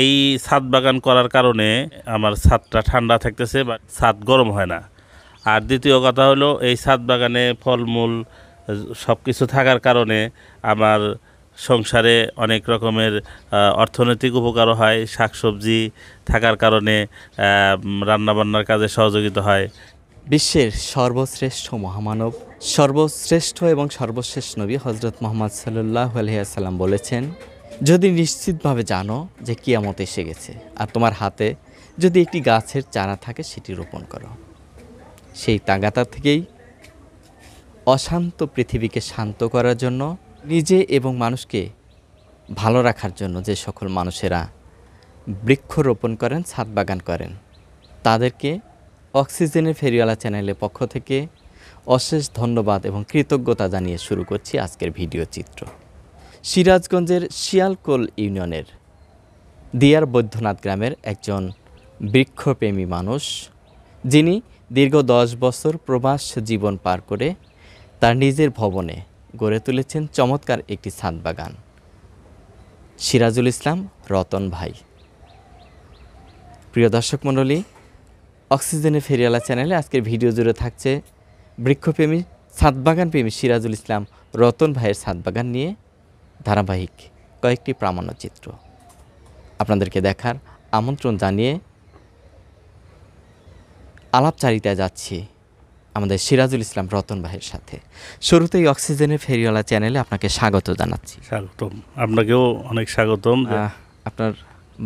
এই ছাদ বাগান করার কারণে আমার ছাদটা ঠান্ডা থাকতেছে বা ছাদ গরম হয় না আর দ্বিতীয় কথা হলো এই ছাদ বাগানে ফলমূল সব কিছু থাকার কারণে আমার সংসারে অনেক রকমের অর্থনৈতিক উপকারও হয় শাকসবজি থাকার কারণে রান্নাবান্নার কাজে সহযোগিতা হয় বিশ্বের সর্বশ্রেষ্ঠ মহামানব সর্বশ্রেষ্ঠ এবং সর্বশেষ নবী হজরত মোহাম্মদ সাল্লাহ আলহিয়া সাল্লাম বলেছেন যদি নিশ্চিতভাবে জানো যে কিয়ামত এসে গেছে আর তোমার হাতে যদি একটি গাছের চারা থাকে সেটি রোপণ করো সেই তাগাতা থেকেই অশান্ত পৃথিবীকে শান্ত করার জন্য নিজে এবং মানুষকে ভালো রাখার জন্য যে সকল মানুষেরা বৃক্ষ রোপণ করেন ছাদ বাগান করেন তাদেরকে অক্সিজেনের ফেরিওয়ালা চ্যানেলের পক্ষ থেকে অশেষ ধন্যবাদ এবং কৃতজ্ঞতা জানিয়ে শুরু করছি আজকের ভিডিও চিত্র সিরাজগঞ্জের শিয়ালকোল ইউনিয়নের দিয়ার বৈদ্যনাথ গ্রামের একজন বৃক্ষপ্রেমী মানুষ যিনি দীর্ঘ দশ বছর প্রবাস জীবন পার করে তার নিজের ভবনে গড়ে তুলেছেন চমৎকার একটি ছাদ বাগান সিরাজুল ইসলাম রতন ভাই প্রিয় দর্শক মণ্ডলী অক্সিজেনে ফেরিয়ালা চ্যানেলে আজকের ভিডিও জুড়ে থাকছে বৃক্ষপ্রেমী ছাদ বাগান প্রেমী সিরাজুল ইসলাম রতন ভাইয়ের ছাদ বাগান নিয়ে ধারাবাহিক কয়েকটি প্রামাণ্যচিত্র আপনাদেরকে দেখার আমন্ত্রণ জানিয়ে আলাপচারিতায় যাচ্ছি আমাদের সিরাজুল ইসলাম রতন ভাইয়ের সাথে শুরুতেই অক্সিজেনের ফেরিওয়ালা চ্যানেলে আপনাকে স্বাগত জানাচ্ছি স্বাগতম আপনাকেও অনেক স্বাগতম আপনার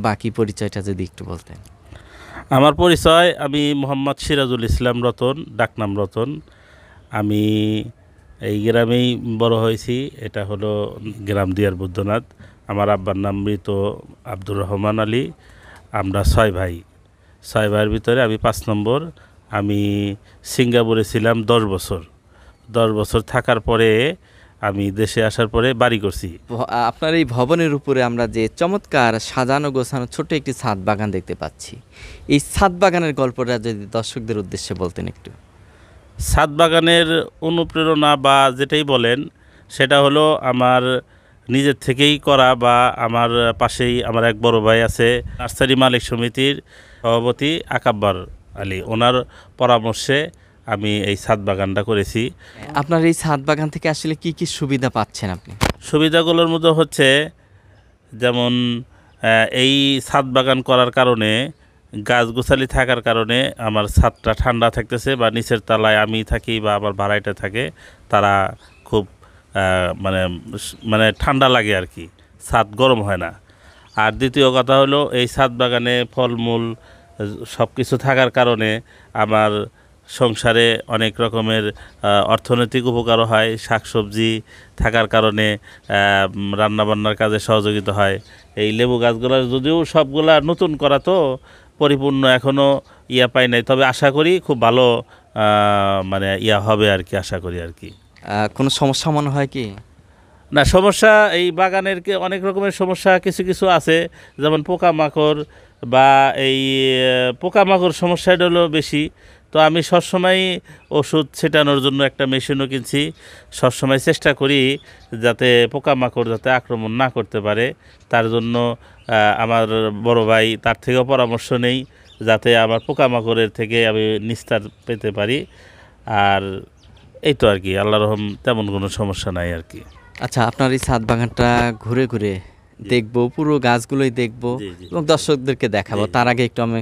বাকি পরিচয়টা যদি একটু বলতেন আমার পরিচয় আমি মোহাম্মদ সিরাজুল ইসলাম রতন ডাকনাম রতন আমি এই গ্রামেই বড় হয়েছি এটা হলো গ্রাম দিয়ার বুদ্ধনাথ আমার আব্বার নাম মৃত আব্দুর রহমান আলী আমরা ছয় ভাই ছয় ভাইয়ের ভিতরে আমি পাঁচ নম্বর আমি সিঙ্গাপুরে ছিলাম দশ বছর দশ বছর থাকার পরে আমি দেশে আসার পরে বাড়ি করছি আপনার এই ভবনের উপরে আমরা যে চমৎকার সাজানো গোছানো ছোট একটি ছাদ বাগান দেখতে পাচ্ছি এই ছাদ বাগানের গল্পটা যদি দর্শকদের উদ্দেশ্যে বলতেন একটু ছাদ বাগানের অনুপ্রেরণা বা যেটাই বলেন সেটা হলো আমার নিজের থেকেই করা বা আমার পাশেই আমার এক বড় ভাই আছে নার্সারি মালিক সমিতির সভাপতি আকাব্বার আলী ওনার পরামর্শে আমি এই ছাদ বাগানটা করেছি আপনার এই ছাদ বাগান থেকে আসলে কি কি সুবিধা পাচ্ছেন আপনি সুবিধাগুলোর মধ্যে হচ্ছে যেমন এই ছাদ বাগান করার কারণে গাছ গোছালি থাকার কারণে আমার ছাদটা ঠান্ডা থাকতেছে বা নিচের তলায় আমি থাকি বা আমার ভাড়াইটা থাকে তারা খুব মানে মানে ঠান্ডা লাগে আর কি ছাদ গরম হয় না আর দ্বিতীয় কথা হলো এই ছাদ বাগানে ফলমূল সব কিছু থাকার কারণে আমার সংসারে অনেক রকমের অর্থনৈতিক উপকারও হয় শাকসবজি থাকার কারণে রান্নাবান্নার কাজে সহযোগিতা হয় এই লেবু গাছগুলো যদিও সবগুলা নতুন করা তো পরিপূর্ণ এখনও ইয়া পাই নাই তবে আশা করি খুব ভালো মানে ইয়া হবে আর কি আশা করি আর কি কোনো সমস্যা মনে হয় কি না সমস্যা এই বাগানের অনেক রকমের সমস্যা কিছু কিছু আছে যেমন পোকামাকড় বা এই পোকামাকড় সমস্যাটা হলো বেশি তো আমি সবসময় ওষুধ ছেটানোর জন্য একটা মেশিনও কিনছি সবসময় চেষ্টা করি যাতে পোকামাকড় যাতে আক্রমণ না করতে পারে তার জন্য আমার বড় ভাই তার থেকেও পরামর্শ নেই যাতে আমার পোকামাকড়ের থেকে আমি নিস্তার পেতে পারি আর এই তো আর কি আল্লাহ রহম তেমন কোনো সমস্যা নাই আর কি আচ্ছা আপনার এই ছাদ বাগানটা ঘুরে ঘুরে দেখব পুরো গাছগুলোই দেখব এবং দর্শকদেরকে দেখাবো তার আগে একটু আমি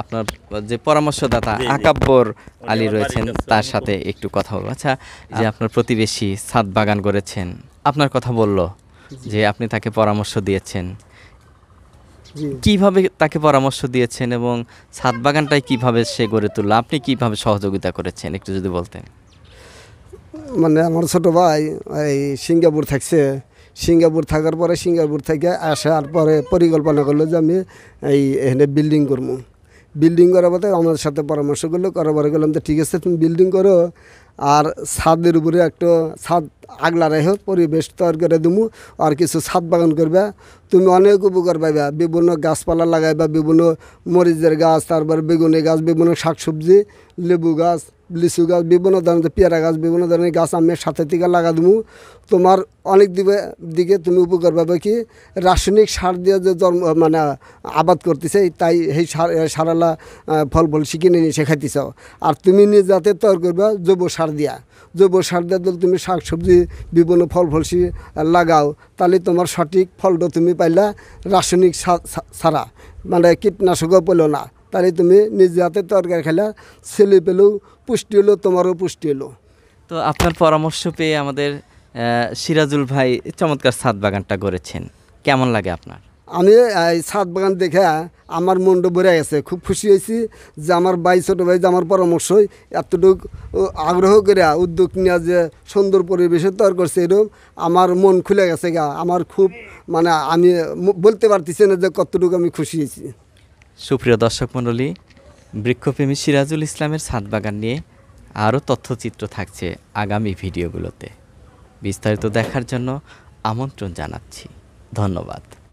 আপনার যে পরামর্শদাতা আকাব্বর আলী রয়েছেন তার সাথে একটু কথা বলবো আচ্ছা যে আপনার প্রতিবেশী সাত বাগান করেছেন আপনার কথা বলল যে আপনি তাকে পরামর্শ দিয়েছেন কিভাবে তাকে পরামর্শ দিয়েছেন এবং ছাদ বাগানটাই কিভাবে সে গড়ে তুললো আপনি কিভাবে সহযোগিতা করেছেন একটু যদি বলতেন মানে আমার ছোট ভাই এই সিঙ্গাপুর থাকছে সিঙ্গাপুর থাকার পরে সিঙ্গাপুর থেকে আসার পরে পরিকল্পনা করলো যে আমি এই এখানে বিল্ডিং করবো বিল্ডিং করার পরে আমার সাথে পরামর্শ করলো করার পরে গেলাম তো ঠিক আছে তুমি বিল্ডিং করো আর ছাদের উপরে একটু ছাদ আগলা রেখে পরিবেশ তৈরি করে দিমু আর কিছু ছাদ বাগান করবে তুমি অনেক উপকার পাইবা বিভিন্ন গাছপালা লাগাইবা বিভিন্ন মরিচের গাছ তারপর বেগুনি গাছ বিভিন্ন শাকসবজি লেবু গাছ লিচু গাছ বিভিন্ন ধরনের পেয়ারা গাছ বিভিন্ন ধরনের গাছ আমি সাথে থেকে লাগা দেবো তোমার অনেক দিবে দিকে তুমি উপকার পাবে কি রাসায়নিক সার দিয়ে যে জন্ম মানে আবাদ করতেছে তাই সেই সার সারালা ফল ফল শিখে নিয়ে শেখাইতেছ আর তুমি নিজে যাতে তৈরি করবে জৈব সার সার দিয়া জৈব সার দিয়া যদি তুমি শাক সবজি বিভিন্ন ফল ফলসি লাগাও তাহলে তোমার সঠিক ফলটা তুমি পাইলা রাসায়নিক সারা মানে কীটনাশকও পেল না তাহলে তুমি নিজে হাতে তরকারি খেলা ছেলে পেলেও পুষ্টি হলো তোমারও পুষ্টি হলো তো আপনার পরামর্শ পেয়ে আমাদের সিরাজুল ভাই চমৎকার সাত বাগানটা করেছেন কেমন লাগে আপনার আমি এই ছাদ বাগান দেখে আমার মনটা বেড়ে গেছে খুব খুশি হয়েছি যে আমার ভাই ছোটো ভাই যে আমার পরামর্শই এতটুকু আগ্রহ করে উদ্যোগ নেওয়া যে সুন্দর পরিবেশে তৈরি করছে এরকম আমার মন খুলে গেছে গা আমার খুব মানে আমি বলতে পারতেছি না যে কতটুকু আমি খুশি হয়েছি সুপ্রিয় দর্শক মণ্ডলী বৃক্ষপ্রেমী সিরাজুল ইসলামের ছাদ বাগান নিয়ে আরও তথ্যচিত্র থাকছে আগামী ভিডিওগুলোতে বিস্তারিত দেখার জন্য আমন্ত্রণ জানাচ্ছি ধন্যবাদ